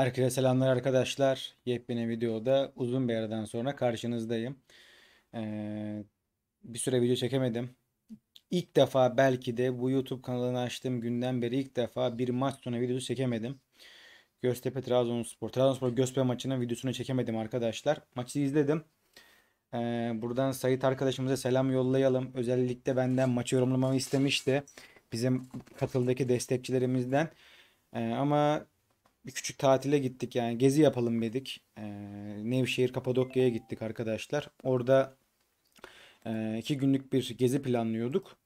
Herkese selamlar arkadaşlar. Yepyeni videoda uzun bir aradan sonra karşınızdayım. Ee, bir süre video çekemedim. İlk defa belki de bu YouTube kanalını açtığım günden beri ilk defa bir maç sonu videosu çekemedim. Göztepe Trabzonspor. Trabzonspor Göztepe maçının videosunu çekemedim arkadaşlar. Maçı izledim. Ee, buradan Sayit arkadaşımıza selam yollayalım. Özellikle benden maçı yorumlamamı istemişti. Bizim katıldaki destekçilerimizden. Ee, ama bir küçük tatile gittik yani gezi yapalım dedik. E, Nevşehir Kapadokya'ya gittik arkadaşlar. Orada e, iki günlük bir gezi planlıyorduk.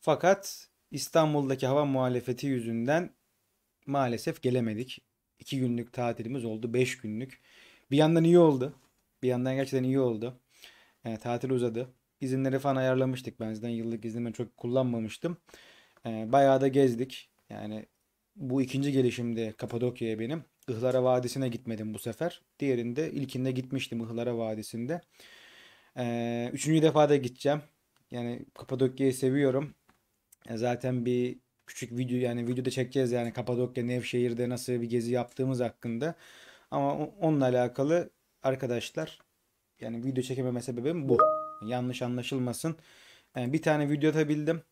Fakat İstanbul'daki hava muhalefeti yüzünden maalesef gelemedik. İki günlük tatilimiz oldu. Beş günlük. Bir yandan iyi oldu. Bir yandan gerçekten iyi oldu. E, tatil uzadı. İzinleri falan ayarlamıştık. Ben zaten yıllık iznimi çok kullanmamıştım. E, bayağı da gezdik. Yani bu ikinci gelişimdi Kapadokya'ya benim. Ihlara Vadisi'ne gitmedim bu sefer. Diğerinde ilkinde gitmiştim Ihlara Vadisi'nde. Ee, üçüncü defa da gideceğim. Yani Kapadokya'yı seviyorum. Zaten bir küçük video yani videoda çekeceğiz yani Kapadokya, Nevşehir'de nasıl bir gezi yaptığımız hakkında. Ama onunla alakalı arkadaşlar yani video çekememe sebebim bu. Yanlış anlaşılmasın. Yani ee, bir tane video atabildim.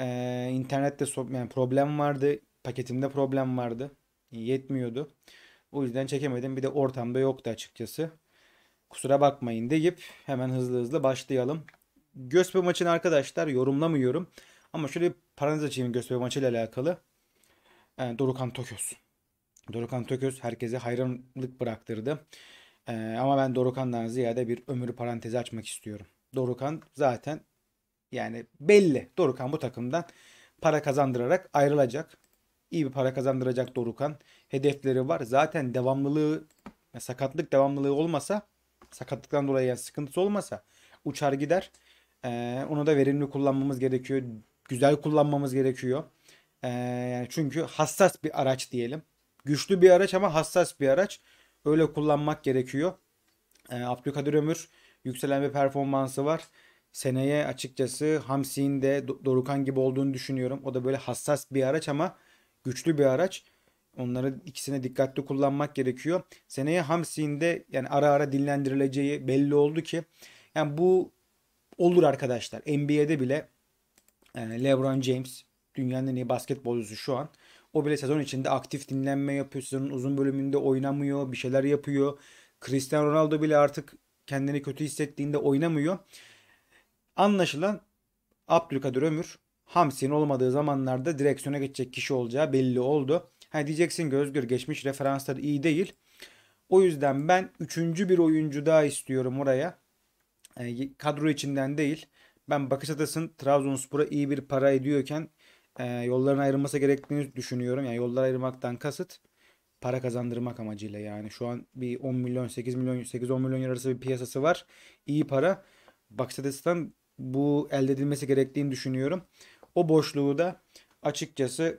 Ee, internette so yani problem vardı paketimde problem vardı. Yetmiyordu. O yüzden çekemedim. Bir de ortamda yoktu açıkçası. Kusura bakmayın deyip hemen hızlı hızlı başlayalım. Gözpe maçını arkadaşlar yorumlamıyorum. Ama şöyle bir parantez açayım Gözpe maçıyla alakalı. Yani ee, Dorukan Toköz. Dorukan Toköz herkese hayranlık bıraktırdı. Ee, ama ben Dorukan'dan ziyade bir ömür parantezi açmak istiyorum. Dorukan zaten yani belli. Dorukan bu takımdan para kazandırarak ayrılacak iyi bir para kazandıracak Dorukan. Hedefleri var. Zaten devamlılığı sakatlık devamlılığı olmasa sakatlıktan dolayı yani sıkıntısı olmasa uçar gider. Ee, onu da verimli kullanmamız gerekiyor. Güzel kullanmamız gerekiyor. Ee, yani çünkü hassas bir araç diyelim. Güçlü bir araç ama hassas bir araç. Öyle kullanmak gerekiyor. Ee, Abdülkadir Ömür yükselen bir performansı var. Seneye açıkçası Hamsi'nin de Dorukan gibi olduğunu düşünüyorum. O da böyle hassas bir araç ama güçlü bir araç. Onları ikisine dikkatli kullanmak gerekiyor. Seneye Hamsi'nde yani ara ara dinlendirileceği belli oldu ki yani bu olur arkadaşlar. NBA'de bile e, LeBron James dünyanın en iyi basketbolcusu şu an. O bile sezon içinde aktif dinlenme yapıyor. Sezonun uzun bölümünde oynamıyor. Bir şeyler yapıyor. Cristiano Ronaldo bile artık kendini kötü hissettiğinde oynamıyor. Anlaşılan Abdülkadir Ömür Hamsi'nin olmadığı zamanlarda direksiyona geçecek kişi olacağı belli oldu. Hani diyeceksin ki Özgür geçmiş referansları iyi değil. O yüzden ben üçüncü bir oyuncu daha istiyorum oraya. E, yani kadro içinden değil. Ben bakış atasının Trabzonspor'a iyi bir para ediyorken e, yolların ayrılması gerektiğini düşünüyorum. Yani yollar ayırmaktan kasıt para kazandırmak amacıyla yani. Şu an bir 10 milyon, 8 milyon, 8-10 milyon arası bir piyasası var. İyi para. Bakış bu elde edilmesi gerektiğini düşünüyorum. O boşluğu da açıkçası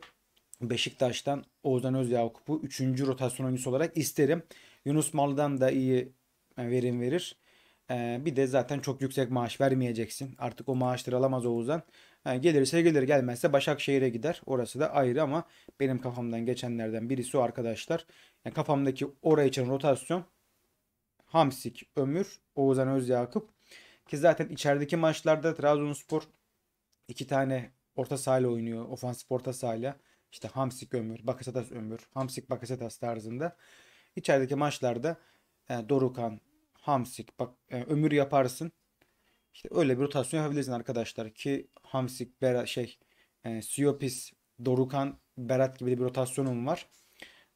Beşiktaş'tan Oğuzhan Özyakup'u 3. rotasyon oyuncusu olarak isterim. Yunus Malı'dan da iyi e, verim verir. E, bir de zaten çok yüksek maaş vermeyeceksin. Artık o maaşları alamaz Oğuzhan. Yani e, gelirse gelir gelmezse Başakşehir'e gider. Orası da ayrı ama benim kafamdan geçenlerden birisi o arkadaşlar. Yani kafamdaki oraya için rotasyon Hamsik, Ömür, Oğuzhan Özyakup. Ki zaten içerideki maçlarda Trabzonspor iki tane orta sahayla oynuyor. Ofansif orta sahayla. İşte Hamsik Ömür, Bakasetas Ömür, Hamsik Bakasetas tarzında. İçerideki maçlarda yani e, Dorukan, Hamsik, bak, yani e, Ömür yaparsın. İşte öyle bir rotasyon yapabilirsin arkadaşlar ki Hamsik, Bera, şey, e, Siopis, Dorukan, Berat gibi bir rotasyonum var.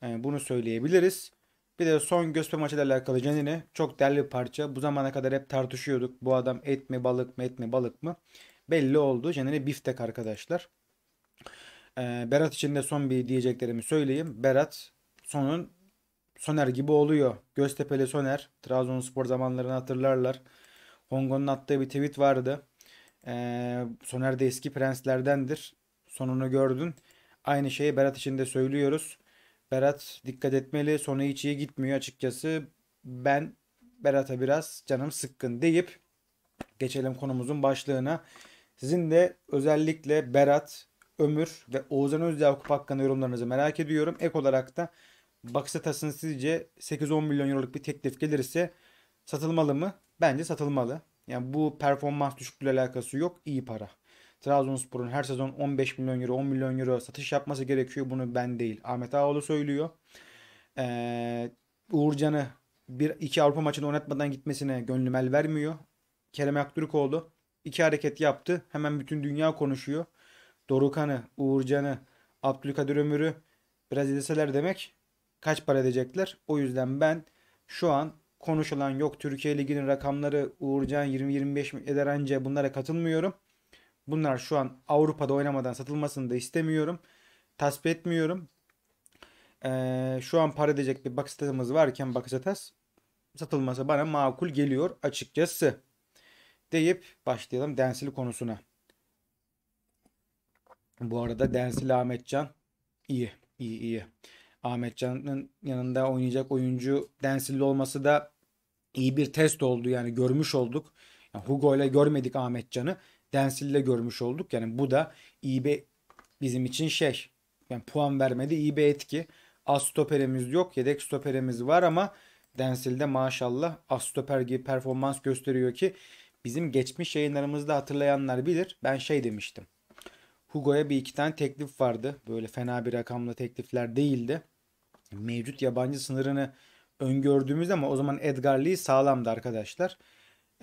E, bunu söyleyebiliriz. Bir de son Gözpe maçıyla alakalı Canini çok değerli bir parça. Bu zamana kadar hep tartışıyorduk. Bu adam et mi balık mı et mi balık mı? belli oldu. Jeneri biftek arkadaşlar. Ee, Berat için de son bir diyeceklerimi söyleyeyim. Berat sonun Soner gibi oluyor. Göztepe'li Soner. Trabzonspor zamanlarını hatırlarlar. Hongo'nun attığı bir tweet vardı. Ee, Soner de eski prenslerdendir. Sonunu gördün. Aynı şeyi Berat için de söylüyoruz. Berat dikkat etmeli. Sonu hiç iyi gitmiyor açıkçası. Ben Berat'a biraz canım sıkkın deyip geçelim konumuzun başlığına. Sizin de özellikle Berat, Ömür ve Oğuzhan Özyakup hakkında yorumlarınızı merak ediyorum. Ek olarak da Baksatas'ın sizce 8-10 milyon euroluk bir teklif gelirse satılmalı mı? Bence satılmalı. Yani bu performans düşüklüğüyle alakası yok. İyi para. Trabzonspor'un her sezon 15 milyon euro, 10 milyon euro satış yapması gerekiyor. Bunu ben değil. Ahmet Ağoğlu söylüyor. Ee, Uğurcan'ı bir iki Avrupa maçını oynatmadan gitmesine gönlüm el vermiyor. Kerem Aktürkoğlu iki hareket yaptı. Hemen bütün dünya konuşuyor. Dorukan'ı, Uğurcan'ı, Abdülkadir Ömür'ü biraz edeseler demek kaç para edecekler? O yüzden ben şu an konuşulan yok Türkiye Ligi'nin rakamları Uğurcan 20-25 eder anca bunlara katılmıyorum. Bunlar şu an Avrupa'da oynamadan satılmasını da istemiyorum. Tasvip etmiyorum. Ee, şu an para edecek bir Bakasitas'ımız varken Bakasitas satılması bana makul geliyor açıkçası deyip başlayalım Densil konusuna. Bu arada Densil Ahmetcan iyi, iyi, iyi. Ahmetcan'ın yanında oynayacak oyuncu Densil'li olması da iyi bir test oldu yani görmüş olduk. Yani Hugo ile görmedik Ahmetcan'ı. Densil görmüş olduk. Yani bu da iyi bir bizim için şey. Yani puan vermedi iyi bir etki. Az stoperimiz yok. Yedek stoperimiz var ama densilde maşallah az stoper gibi performans gösteriyor ki Bizim geçmiş yayınlarımızda hatırlayanlar bilir. Ben şey demiştim. Hugo'ya bir iki tane teklif vardı. Böyle fena bir rakamlı teklifler değildi. Mevcut yabancı sınırını öngördüğümüz ama o zaman Edgar Lee sağlamdı arkadaşlar.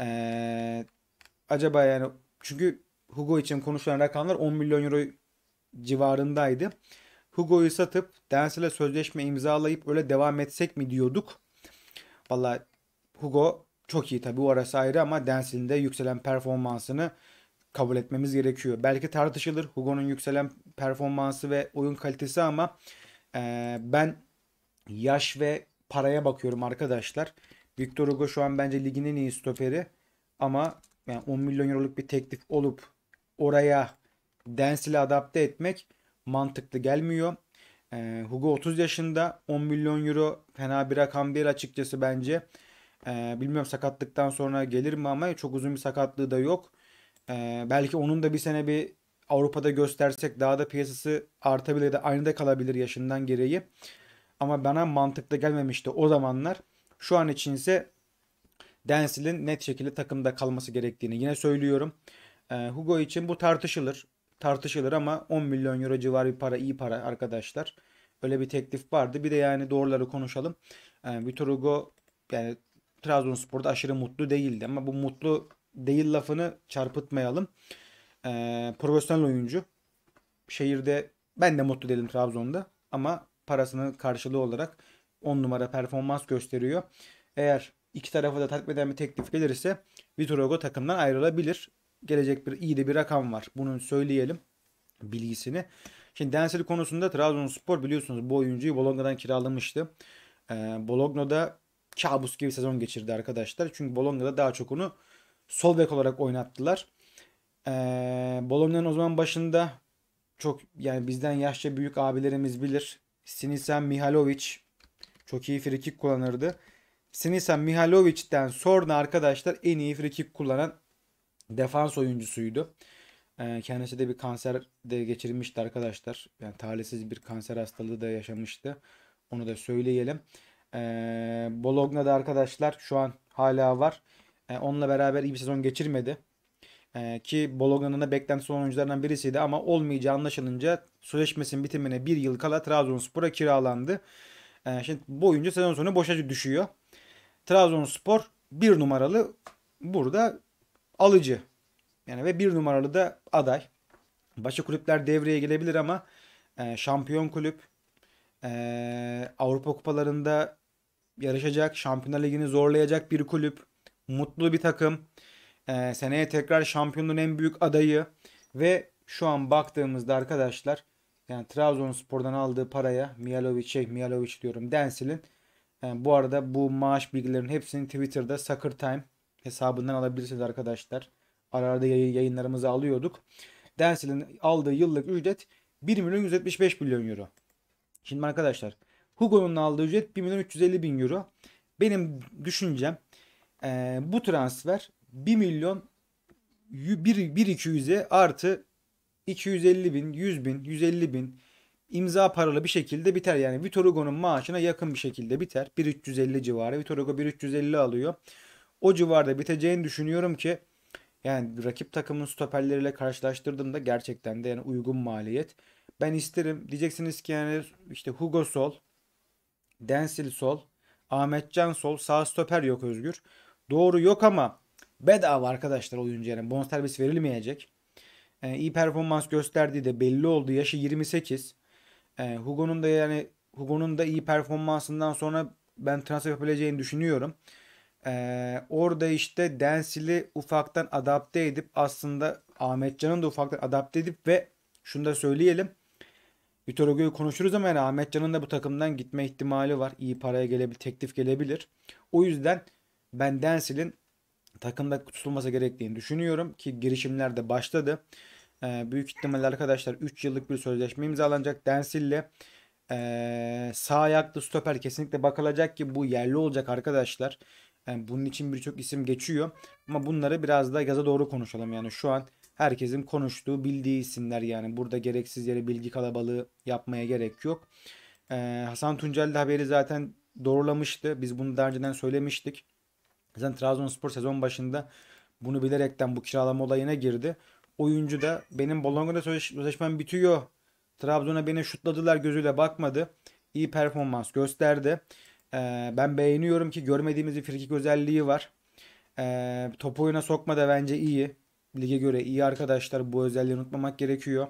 Ee, acaba yani çünkü Hugo için konuşulan rakamlar 10 milyon euro civarındaydı. Hugo'yu satıp Denzel'e sözleşme imzalayıp öyle devam etsek mi diyorduk. Valla Hugo çok iyi tabii orası ayrı ama Denzel'in de yükselen performansını kabul etmemiz gerekiyor. Belki tartışılır Hugo'nun yükselen performansı ve oyun kalitesi ama e, ben yaş ve paraya bakıyorum arkadaşlar. Victor Hugo şu an bence ligin en iyi stoperi ama yani 10 milyon euroluk bir teklif olup oraya Denzel'i adapte etmek mantıklı gelmiyor. E, Hugo 30 yaşında 10 milyon euro fena bir rakam değil açıkçası bence. Ee, bilmiyorum sakatlıktan sonra gelir mi ama çok uzun bir sakatlığı da yok. Ee, belki onun da bir sene bir Avrupa'da göstersek daha da piyasası artabilir de aynı da kalabilir yaşından gereği. Ama bana mantıklı gelmemişti o zamanlar. Şu an için ise Densil'in net şekilde takımda kalması gerektiğini yine söylüyorum. Ee, Hugo için bu tartışılır. Tartışılır ama 10 milyon euro civarı bir para iyi para arkadaşlar. Öyle bir teklif vardı. Bir de yani doğruları konuşalım. Ee, Vitor Hugo yani Trabzonspor'da aşırı mutlu değildi. Ama bu mutlu değil lafını çarpıtmayalım. Ee, profesyonel oyuncu. Şehirde ben de mutlu değilim Trabzon'da. Ama parasının karşılığı olarak 10 numara performans gösteriyor. Eğer iki tarafı da takip eden bir teklif gelirse Vitor Hugo takımdan ayrılabilir. Gelecek bir iyi de bir rakam var. bunun söyleyelim bilgisini. Şimdi Denzel konusunda Trabzonspor biliyorsunuz bu oyuncuyu Bologna'dan kiralamıştı. Ee, Bologna'da kabus gibi sezon geçirdi arkadaşlar. Çünkü Bologna'da daha çok onu sol bek olarak oynattılar. Ee, Bologna'nın o zaman başında çok yani bizden yaşça büyük abilerimiz bilir. Sinisan Mihalovic çok iyi frikik kullanırdı. Sinisan Mihalovic'den sonra arkadaşlar en iyi frikik kullanan defans oyuncusuydu. Ee, kendisi de bir kanser de geçirmişti arkadaşlar. Yani talihsiz bir kanser hastalığı da yaşamıştı. Onu da söyleyelim. Ee, Bologna'da arkadaşlar şu an hala var. Ee, onunla beraber iyi bir sezon geçirmedi. Ee, ki Bologna'nın da beklentisi olan oyuncularından birisiydi ama olmayacağı anlaşılınca sözleşmesinin bitimine bir yıl kala Trabzonspor'a kiralandı. Ee, şimdi bu oyuncu sezon sonu boşa düşüyor. Trabzonspor bir numaralı burada alıcı. Yani ve bir numaralı da aday. Başka kulüpler devreye gelebilir ama e, şampiyon kulüp e, Avrupa kupalarında yarışacak, Şampiyonlar Ligi'ni zorlayacak bir kulüp, mutlu bir takım, e, seneye tekrar şampiyonluğun en büyük adayı ve şu an baktığımızda arkadaşlar yani Trabzonspor'dan aldığı paraya Mihalovic, şey Mihalovic diyorum Densil'in yani e, bu arada bu maaş bilgilerinin hepsini Twitter'da Soccer Time hesabından alabilirsiniz arkadaşlar. Arada yayınlarımızı alıyorduk. Densil'in aldığı yıllık ücret 1 milyon 175 milyon euro. Şimdi arkadaşlar Hugo'nun aldığı ücret 1 milyon 350 bin euro. Benim düşüncem e, bu transfer 1 milyon 1, 200'e artı 250 bin, 100 bin, 150 bin imza paralı bir şekilde biter. Yani Vitor Hugo'nun maaşına yakın bir şekilde biter. 1350 civarı. Vitor Hugo 1350 alıyor. O civarda biteceğini düşünüyorum ki yani rakip takımın stoperleriyle karşılaştırdığımda gerçekten de yani uygun maliyet. Ben isterim. Diyeceksiniz ki yani işte Hugo Sol, Densil sol. Ahmetcan sol. Sağ stoper yok Özgür. Doğru yok ama bedava arkadaşlar oyuncu yani. Bonservis verilmeyecek. E, iyi performans gösterdiği de belli oldu. Yaşı 28. E, ee, Hugo'nun da yani Hugo'nun da iyi performansından sonra ben transfer yapabileceğini düşünüyorum. Ee, orada işte Densil'i ufaktan adapte edip aslında Ahmetcan'ın da ufaktan adapte edip ve şunu da söyleyelim. Vitor Hugo'yu konuşuruz ama yani Can'ın da bu takımdan gitme ihtimali var. İyi paraya gelebilir, teklif gelebilir. O yüzden ben Densil'in takımda tutulması gerektiğini düşünüyorum ki girişimler de başladı. Ee, büyük ihtimalle arkadaşlar 3 yıllık bir sözleşme imzalanacak Densil'le. Ee, sağ ayaklı stoper kesinlikle bakılacak ki bu yerli olacak arkadaşlar. Yani bunun için birçok isim geçiyor. Ama bunları biraz daha gaza doğru konuşalım. Yani şu an herkesin konuştuğu, bildiği isimler yani. Burada gereksiz yere bilgi kalabalığı yapmaya gerek yok. Ee, Hasan Tuncel de haberi zaten doğrulamıştı. Biz bunu daha önceden söylemiştik. Zaten Trabzonspor sezon başında bunu bilerekten bu kiralama olayına girdi. Oyuncu da benim Bolonga'da sözleşmem bitiyor. Trabzon'a beni şutladılar gözüyle bakmadı. İyi performans gösterdi. Ee, ben beğeniyorum ki görmediğimiz bir frikik özelliği var. Ee, top oyuna sokma da bence iyi. Lige göre iyi arkadaşlar. Bu özelliği unutmamak gerekiyor.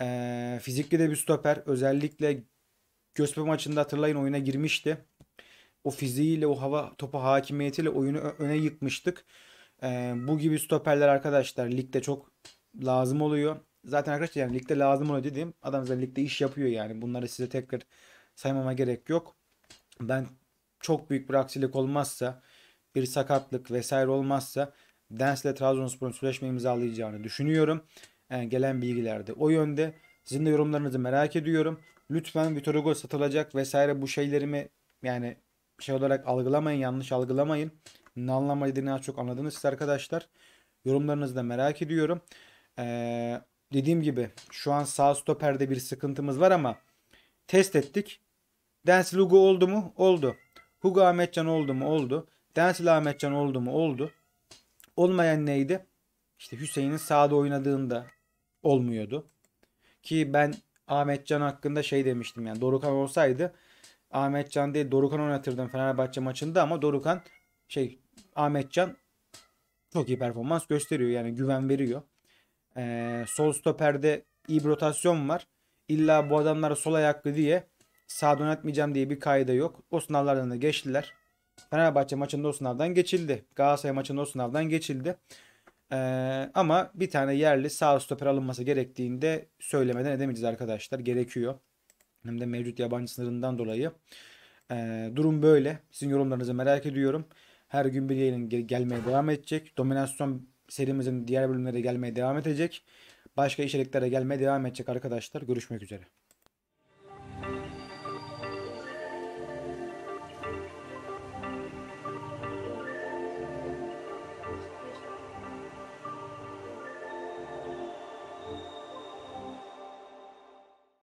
Ee, fizikli de bir stoper. Özellikle Göztepe maçında hatırlayın oyuna girmişti. O fiziğiyle, o hava topu hakimiyetiyle oyunu öne yıkmıştık. Ee, bu gibi stoperler arkadaşlar ligde çok lazım oluyor. Zaten arkadaşlar yani ligde lazım oluyor dediğim adam zaten ligde iş yapıyor yani. Bunları size tekrar saymama gerek yok ben çok büyük bir aksilik olmazsa bir sakatlık vesaire olmazsa Dens ile Trabzonspor'un sözleşme imzalayacağını düşünüyorum. Yani ee, gelen bilgilerde o yönde. Sizin de yorumlarınızı merak ediyorum. Lütfen Vitor Hugo satılacak vesaire bu şeylerimi yani şey olarak algılamayın yanlış algılamayın. Ne anlama dediğini az çok anladınız siz arkadaşlar. Yorumlarınızı da merak ediyorum. Ee, dediğim gibi şu an sağ stoperde bir sıkıntımız var ama test ettik. Dens Lugo oldu mu? Oldu. Hugo Ahmetcan oldu mu? Oldu. Densil Ahmetcan oldu mu? Oldu. Olmayan neydi? İşte Hüseyin'in sağda oynadığında olmuyordu. Ki ben Ahmetcan hakkında şey demiştim yani Dorukan olsaydı Ahmetcan diye Dorukan oynatırdım Fenerbahçe maçında ama Dorukan şey Ahmetcan çok iyi performans gösteriyor yani güven veriyor. Ee, sol stoperde iyi bir rotasyon var. İlla bu adamlar sol ayaklı diye Sağ dönetmeyeceğim diye bir kaide yok. O sınavlardan da geçtiler. Fenerbahçe maçında o sınavdan geçildi. Galatasaray maçında o sınavdan geçildi. Ee, ama bir tane yerli sağ stoper alınması gerektiğinde söylemeden edemeyeceğiz arkadaşlar. Gerekiyor. Hem de mevcut yabancı sınırından dolayı. Ee, durum böyle. Sizin yorumlarınızı merak ediyorum. Her gün bir yayın gel- gelmeye devam edecek. Dominasyon serimizin diğer bölümleri gelmeye devam edecek. Başka içeriklere gelmeye devam edecek arkadaşlar. Görüşmek üzere.